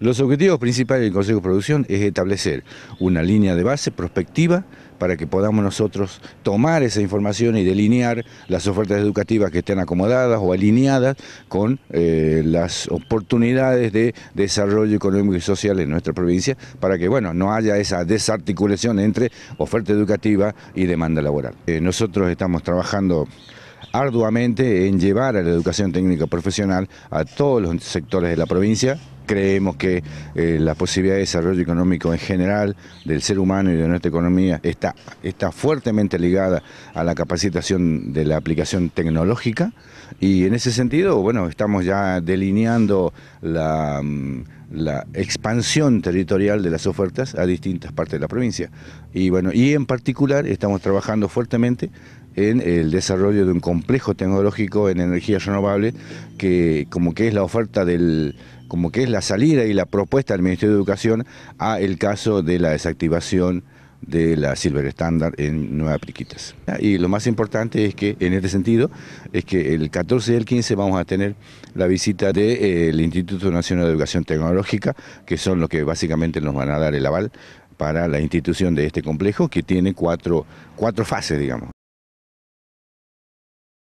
Los objetivos principales del Consejo de Producción es establecer una línea de base prospectiva para que podamos nosotros tomar esa información y delinear las ofertas educativas que estén acomodadas o alineadas con eh, las oportunidades de desarrollo económico y social en nuestra provincia para que bueno, no haya esa desarticulación entre oferta educativa y demanda laboral. Eh, nosotros estamos trabajando arduamente en llevar a la educación técnica profesional a todos los sectores de la provincia. Creemos que eh, la posibilidad de desarrollo económico en general del ser humano y de nuestra economía está, está fuertemente ligada a la capacitación de la aplicación tecnológica y en ese sentido, bueno, estamos ya delineando la... Mm, la expansión territorial de las ofertas a distintas partes de la provincia. Y bueno, y en particular estamos trabajando fuertemente en el desarrollo de un complejo tecnológico en energías renovables que como que es la oferta del como que es la salida y la propuesta del Ministerio de Educación a el caso de la desactivación de la Silver Standard en Nueva Priquitas. Y lo más importante es que, en este sentido, es que el 14 y el 15 vamos a tener la visita del eh, Instituto Nacional de Educación Tecnológica, que son los que básicamente nos van a dar el aval para la institución de este complejo, que tiene cuatro, cuatro fases, digamos.